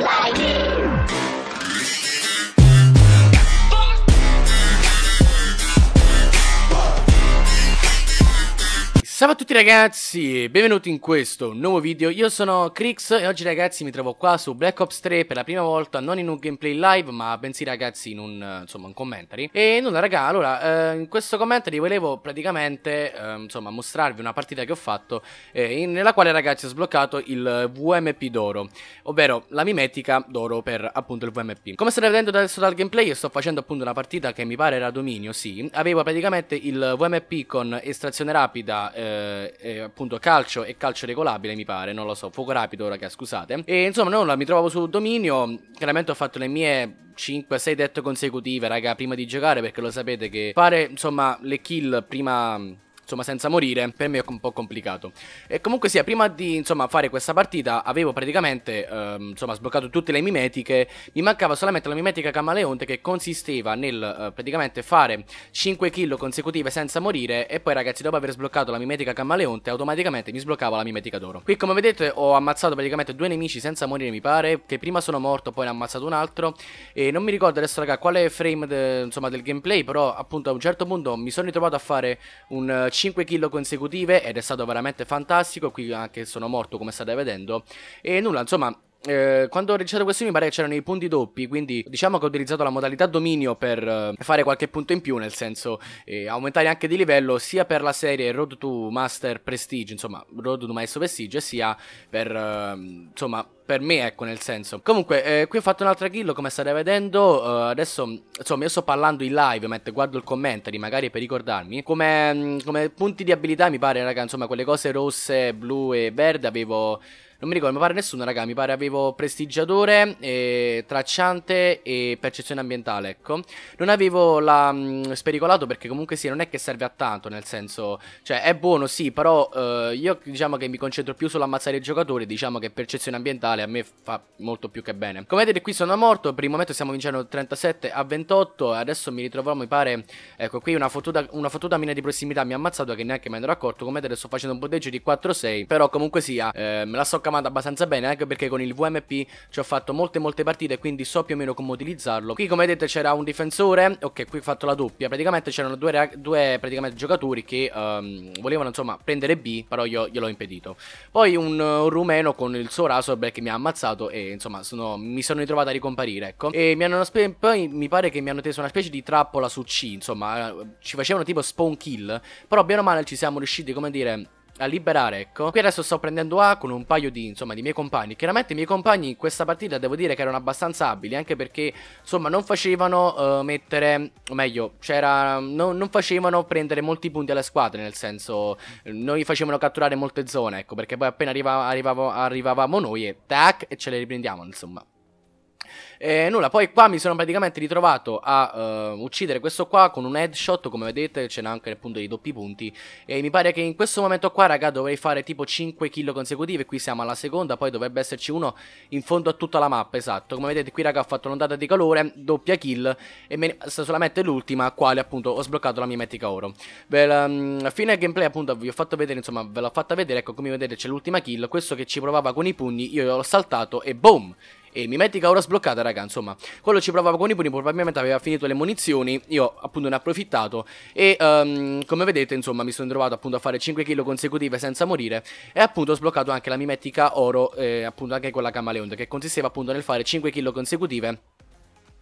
Like Salve a tutti ragazzi e benvenuti in questo nuovo video, io sono Crix e oggi ragazzi mi trovo qua su Black Ops 3 per la prima volta, non in un gameplay live ma bensì ragazzi in un, eh, insomma, un commentary E nulla raga, allora, eh, in questo commentary volevo praticamente, eh, insomma, mostrarvi una partita che ho fatto eh, in, Nella quale ragazzi ho sbloccato il VMP d'oro, ovvero la mimetica d'oro per appunto il VMP Come state vedendo adesso dal gameplay io sto facendo appunto una partita che mi pare era dominio, sì Avevo praticamente il VMP con estrazione rapida eh, eh, eh, appunto calcio e calcio regolabile mi pare, non lo so, fuoco rapido raga scusate. E insomma non mi trovavo su dominio, chiaramente ho fatto le mie 5-6 dette consecutive raga prima di giocare perché lo sapete che fare insomma le kill prima insomma senza morire per me è un po' complicato. E comunque sia, prima di insomma fare questa partita avevo praticamente ehm, insomma sbloccato tutte le mimetiche, mi mancava solamente la mimetica camaleonte che consisteva nel eh, praticamente fare 5 kill consecutive senza morire e poi ragazzi dopo aver sbloccato la mimetica camaleonte automaticamente mi sbloccava la mimetica d'oro. Qui come vedete ho ammazzato praticamente due nemici senza morire mi pare, che prima sono morto poi ne ho ammazzato un altro e non mi ricordo adesso raga quale frame de, insomma del gameplay però appunto a un certo punto mi sono ritrovato a fare un eh, 5 kill consecutive ed è stato veramente fantastico, qui anche sono morto come state vedendo, e nulla, insomma, eh, quando ho registrato questo mi pare che c'erano i punti doppi, quindi diciamo che ho utilizzato la modalità dominio per eh, fare qualche punto in più, nel senso eh, aumentare anche di livello sia per la serie Road to Master Prestige, insomma Road to Maestro Prestige, sia per eh, insomma per me, ecco, nel senso. Comunque, eh, qui ho fatto un'altra kill, come state vedendo, eh, adesso, insomma, io sto parlando in live mentre guardo il commentary, magari per ricordarmi, come, mm, come punti di abilità mi pare, raga, insomma, quelle cose rosse, blu e verde avevo... Non mi ricordo, mi pare nessuno, raga, mi pare avevo prestigiatore, eh, tracciante e percezione ambientale, ecco. Non avevo la mh, mm, spericolato perché comunque sì, non è che serve a tanto, nel senso, cioè è buono sì, però eh, io diciamo che mi concentro più sull'ammazzare i giocatori, diciamo che percezione ambientale generale a me fa molto più che bene. Come vedete qui sono morto, per il momento stiamo vincendo 37 a 28, adesso mi ritroverò mi pare, ecco qui una fottuta, una fottuta mina di prossimità mi ha ammazzato che neanche me ne ero accorto, come vedete sto facendo un punteggio di 4-6, però comunque sia eh, me la sto cavando abbastanza bene anche perché con il VMP ci ho fatto molte molte partite quindi so più o meno come utilizzarlo. Qui come vedete c'era un difensore, ok qui ho fatto la doppia, praticamente c'erano due, due praticamente, giocatori che um, volevano insomma prendere B, però io gliel'ho impedito. Poi un, un rumeno con il suo raso perché mi mi ha ammazzato e insomma sono, mi sono ritrovato a ricomparire, ecco. E mi hanno spe- poi mi pare che mi hanno teso una specie di trappola su C, insomma, eh, ci facevano tipo spawn kill, però bene o male ci siamo riusciti, come dire a liberare, ecco. Qui adesso sto prendendo A con un paio di, insomma, di miei compagni. Chiaramente i miei compagni in questa partita devo dire che erano abbastanza abili, anche perché, insomma, non facevano uh, mettere, o meglio, c'era, no, non facevano prendere molti punti alle squadre, nel senso, noi facevano catturare molte zone, ecco, perché poi appena arriva, arrivavo, arrivavamo noi e tac, e ce le riprendiamo, insomma. E nulla, poi qua mi sono praticamente ritrovato a uh, uccidere questo qua con un headshot, come vedete ce n'è anche appunto dei doppi punti. E mi pare che in questo momento qua, raga, dovrei fare tipo 5 kill consecutive, qui siamo alla seconda, poi dovrebbe esserci uno in fondo a tutta la mappa, esatto. Come vedete qui, raga, ho fatto un'ondata di calore, doppia kill, e me ne sta solamente l'ultima, quale appunto ho sbloccato la mia mimetica oro. Beh, um, fine gameplay appunto vi ho fatto vedere, insomma, ve l'ho fatta vedere, ecco come vedete c'è l'ultima kill, questo che ci provava con i pugni, io l'ho saltato e boom! e mimetica ora sbloccata raga insomma quello ci provava con i puni probabilmente aveva finito le munizioni io appunto ne ho approfittato e um, come vedete insomma mi sono trovato appunto a fare 5 kill consecutive senza morire e appunto ho sbloccato anche la mimetica oro eh, appunto anche con la camaleonda che consisteva appunto nel fare 5 kill consecutive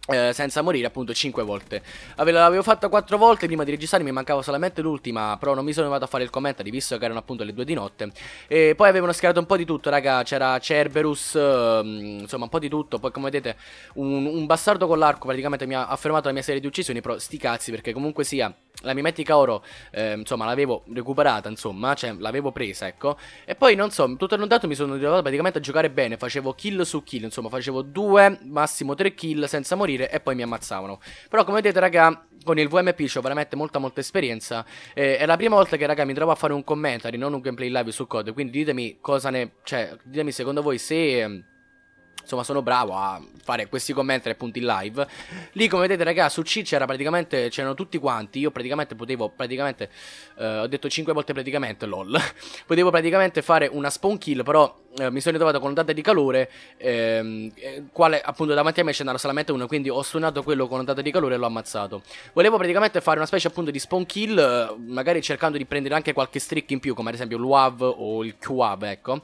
eh, senza morire appunto 5 volte Ave L'avevo fatta 4 volte prima di registrare Mi mancava solamente l'ultima Però non mi sono andato a fare il commentary Visto che erano appunto le 2 di notte E poi avevano schierato un po' di tutto raga C'era Cerberus ehm, Insomma un po' di tutto Poi come vedete un, un bastardo con l'arco Praticamente mi ha fermato la mia serie di uccisioni Però sti cazzi perché comunque sia la mimetica oro, eh, insomma, l'avevo recuperata, insomma, cioè l'avevo presa, ecco. E poi, non so, tutto in un dato mi sono ritrovato praticamente a giocare bene. Facevo kill su kill, insomma, facevo 2, massimo 3 kill senza morire morire e poi mi ammazzavano. Però come vedete raga, con il VMP ho veramente molta molta esperienza. Eh, è la prima volta che raga mi trovo a fare un commentary, non un gameplay live su COD, quindi ditemi cosa ne... cioè, ditemi secondo voi se insomma sono bravo a fare questi commentary appunto in live lì come vedete ragazzi su C c'era praticamente c'erano tutti quanti io praticamente potevo praticamente eh, ho detto 5 volte praticamente lol potevo praticamente fare una spawn kill però eh, mi sono ritrovato con un'ondata di calore, ehm, eh, quale appunto davanti a me ce n'era solamente uno, quindi ho suonato quello con un'ondata di calore e l'ho ammazzato. Volevo praticamente fare una specie appunto di spawn kill, eh, magari cercando di prendere anche qualche streak in più, come ad esempio l'UAV o il QAV, ecco.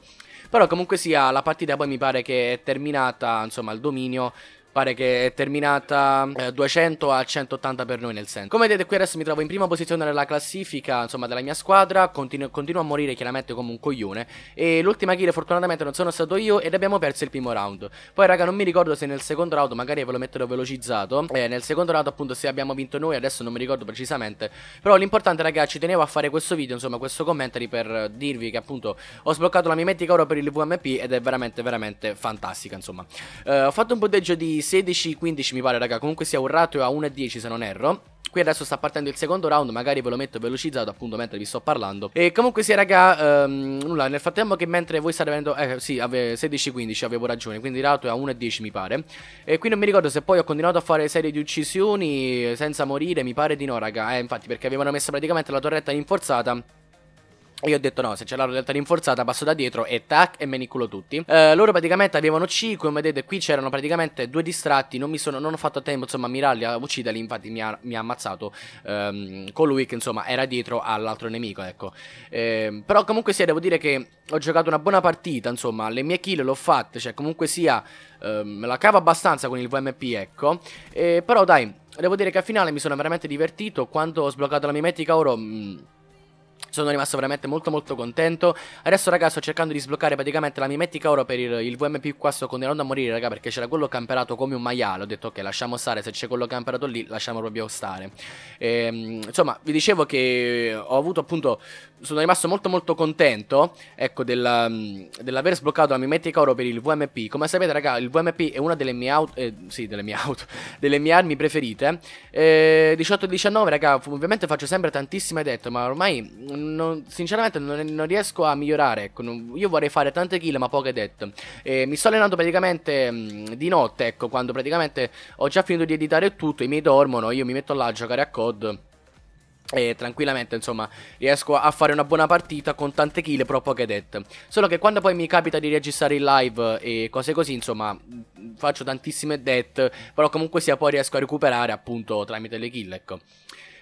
Però comunque sia, la partita poi mi pare che è terminata, insomma, il dominio pare che è terminata eh, 200 a 180 per noi nel senso. Come vedete qui adesso mi trovo in prima posizione nella classifica, insomma, della mia squadra, continuo, continuo a morire chiaramente come un coglione e l'ultima kill fortunatamente non sono stato io ed abbiamo perso il primo round. Poi raga non mi ricordo se nel secondo round, magari ve lo metterò velocizzato, eh, nel secondo round appunto se abbiamo vinto noi, adesso non mi ricordo precisamente, però l'importante ragazzi, ci tenevo a fare questo video, insomma, questo commentary per dirvi che appunto ho sbloccato la mimetica oro per il VMP ed è veramente veramente fantastica, insomma. Eh, ho fatto un punteggio di 16-15 mi pare raga, comunque sia un ratio a 1-10 se non erro Qui adesso sta partendo il secondo round, magari ve lo metto velocizzato appunto mentre vi sto parlando. E comunque sia raga, ehm, nulla, nel frattempo che mentre voi state vedendo, eh sì, 16-15 avevo ragione, quindi il rato è a 1-10 mi pare. E qui non mi ricordo se poi ho continuato a fare serie di uccisioni eh, senza morire, mi pare di no raga, eh infatti perché avevano messo praticamente la torretta rinforzata io ho detto no, se c'è la realtà rinforzata passo da dietro e tac e me ne culo tutti. Eh, loro praticamente avevano C, come vedete qui c'erano praticamente due distratti, non, mi sono, non ho fatto tempo insomma a mirarli, a ucciderli, infatti mi ha, mi ha ammazzato ehm, colui che insomma era dietro all'altro nemico, ecco. Eh, però comunque sia, devo dire che ho giocato una buona partita, insomma, le mie kill l'ho fatte, cioè comunque sia ehm, me la cavo abbastanza con il VMP, ecco. Eh, però dai, devo dire che al finale mi sono veramente divertito, quando ho sbloccato la mimetica oro... Mh, mm, sono rimasto veramente molto molto contento Adesso raga sto cercando di sbloccare praticamente la mimetica oro per il, il VMP qua sto continuando a morire raga perché c'era quello camperato come un maiale Ho detto ok lasciamo stare se c'è quello camperato lì lasciamo proprio stare e, ehm, Insomma vi dicevo che ho avuto appunto sono rimasto molto molto contento ecco dell'aver sbloccato la mimetica oro per il VMP Come sapete raga il VMP è una delle mie auto eh, sì delle mie auto delle mie armi preferite eh, 18-19 raga ovviamente faccio sempre tantissime detto ma ormai non, sinceramente non, non, riesco a migliorare. Ecco. Io vorrei fare tante kill, ma poche death. E mi sto allenando praticamente mh, mm, di notte, ecco, quando praticamente ho già finito di editare tutto, i miei dormono, io mi metto là a giocare a COD. E tranquillamente, insomma, riesco a fare una buona partita con tante kill, però poche death. Solo che quando poi mi capita di registrare in live e cose così, insomma, mm, faccio tantissime death, però comunque sia poi riesco a recuperare appunto tramite le kill, ecco.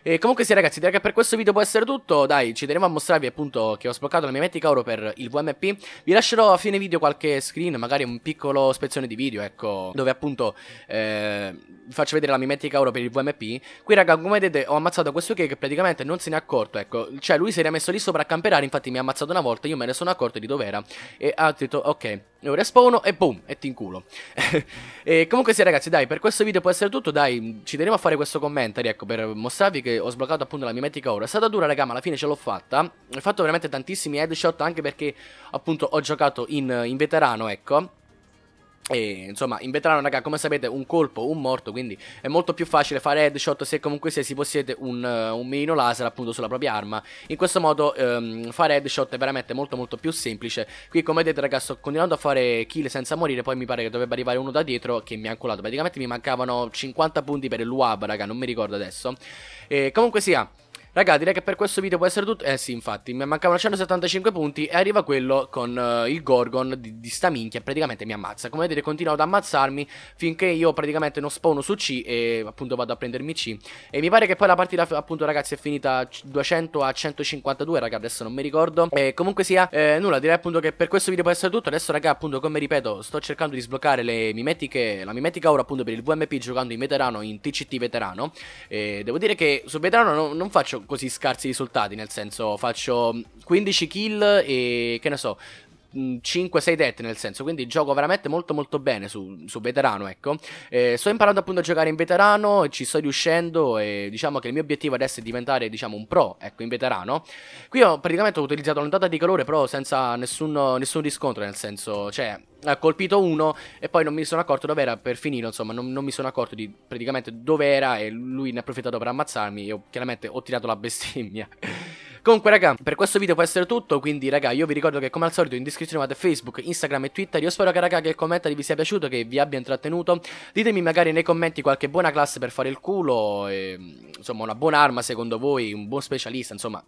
E comunque sì ragazzi, direi che per questo video può essere tutto, dai, ci teniamo a mostrarvi appunto che ho sbloccato la mia metrica oro per il VMP, vi lascerò a fine video qualche screen, magari un piccolo spezzone di video, ecco, dove appunto eh, vi faccio vedere la mimetica oro per il VMP, qui raga come vedete ho ammazzato questo che praticamente non se ne è accorto, ecco, cioè lui si era messo lì sopra a camperare, infatti mi ha ammazzato una volta, io me ne sono accorto di dov'era, e ha detto ok, lo respawno e boom, e ti inculo. e comunque sì ragazzi, dai, per questo video può essere tutto, dai, ci teniamo a fare questo commentary, ecco, per mostrarvi che ho sbloccato appunto la mimetica ora. È stata dura, raga, ma alla fine ce l'ho fatta. Ho fatto veramente tantissimi headshot, anche perché appunto ho giocato in, in veterano, ecco. E insomma, in veterano, raga, come sapete, un colpo, un morto, quindi è molto più facile fare headshot se comunque se si possiede un, uh, un mirino laser appunto sulla propria arma. In questo modo um, fare headshot è veramente molto molto più semplice. Qui come vedete, raga, sto continuando a fare kill senza morire, poi mi pare che dovrebbe arrivare uno da dietro che mi ha colato. Praticamente mi mancavano 50 punti per il Luab, raga, non mi ricordo adesso. E comunque sia... Raga, direi che per questo video può essere tutto. Eh sì, infatti, mi mancavano 175 punti e arriva quello con uh, il Gorgon di, di sta minchia, praticamente mi ammazza. Come vedete continuo ad ammazzarmi finché io praticamente non spawno su C e appunto vado a prendermi C. E mi pare che poi la partita appunto ragazzi è finita 200 a 152, raga, adesso non mi ricordo. E comunque sia, eh, nulla, direi appunto che per questo video può essere tutto. Adesso raga, appunto, come ripeto, sto cercando di sbloccare le mimetiche, la mimetica ora appunto per il VMP giocando in veterano, in TCT veterano. E devo dire che su veterano non, non faccio così scarsi risultati, nel senso faccio 15 mm, kill e che ne so, 5-6 mm, detti nel senso, quindi gioco veramente molto molto bene su, su veterano, ecco. Eh, sto imparando appunto a giocare in veterano, ci sto riuscendo e diciamo che il mio obiettivo adesso è diventare diciamo un pro, ecco, in veterano. Qui ho praticamente ho utilizzato l'ondata di calore però senza nessun, nessun riscontro, nel senso, cioè ha colpito uno e poi non mi sono accorto dove era per finire, insomma, non, non, mi sono accorto di praticamente dove era e lui ne ha approfittato per ammazzarmi. Io chiaramente ho tirato la bestemmia. Comunque, raga, per questo video può essere tutto. Quindi, raga, io vi ricordo che come al solito in descrizione avete Facebook, Instagram e Twitter. Io spero che, raga, che il commento vi sia piaciuto, che vi abbia intrattenuto. Ditemi magari nei commenti qualche buona classe per fare il culo. E, insomma, una buona arma secondo voi, un buon specialista. Insomma,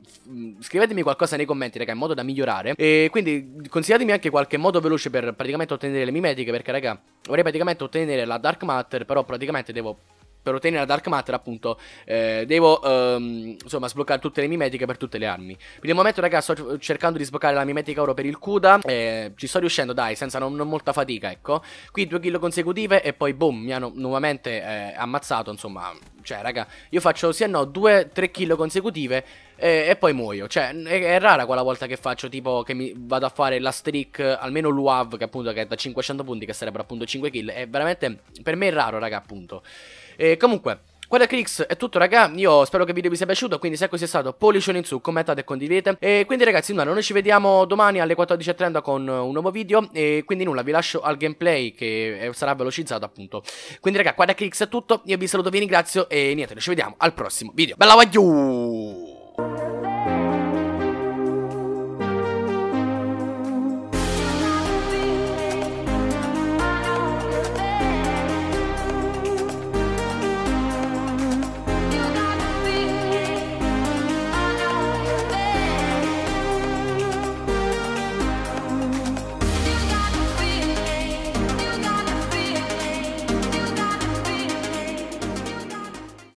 scrivetemi qualcosa nei commenti, raga, in modo da migliorare. E quindi consigliatemi anche qualche modo veloce per praticamente ottenere le mimetiche. Perché, raga, vorrei praticamente ottenere la Dark Matter. Però praticamente devo per ottenere la Dark Matter, appunto, eh, devo ehm, insomma sbloccare tutte le mimetiche per tutte le armi. Per il momento, ragazzi, sto cercando di sbloccare la mimetica oro per il Kuda. Eh, ci sto riuscendo, dai, senza non, non, molta fatica, ecco. Qui due kill consecutive e poi, boom, mi hanno nuovamente eh, ammazzato, insomma. Cioè, raga, io faccio sì e no 2-3 kill consecutive e, e, poi muoio. Cioè, è, è, rara quella volta che faccio tipo che mi vado a fare la streak, almeno l'UAV, che appunto che è da 500 punti, che sarebbero appunto 5 kill. È veramente, per me è raro, raga, appunto. E comunque... Guarda Crix, è tutto raga, io spero che il video vi sia piaciuto, quindi se così è stato pollicione in su, commentate e condividete. E quindi ragazzi, nulla, noi ci vediamo domani alle 14.30 con un nuovo video e quindi nulla, vi lascio al gameplay che sarà velocizzato appunto. Quindi raga, guarda Crix è tutto, io vi saluto, vi ringrazio e niente, noi ci vediamo al prossimo video. Bella vagliù!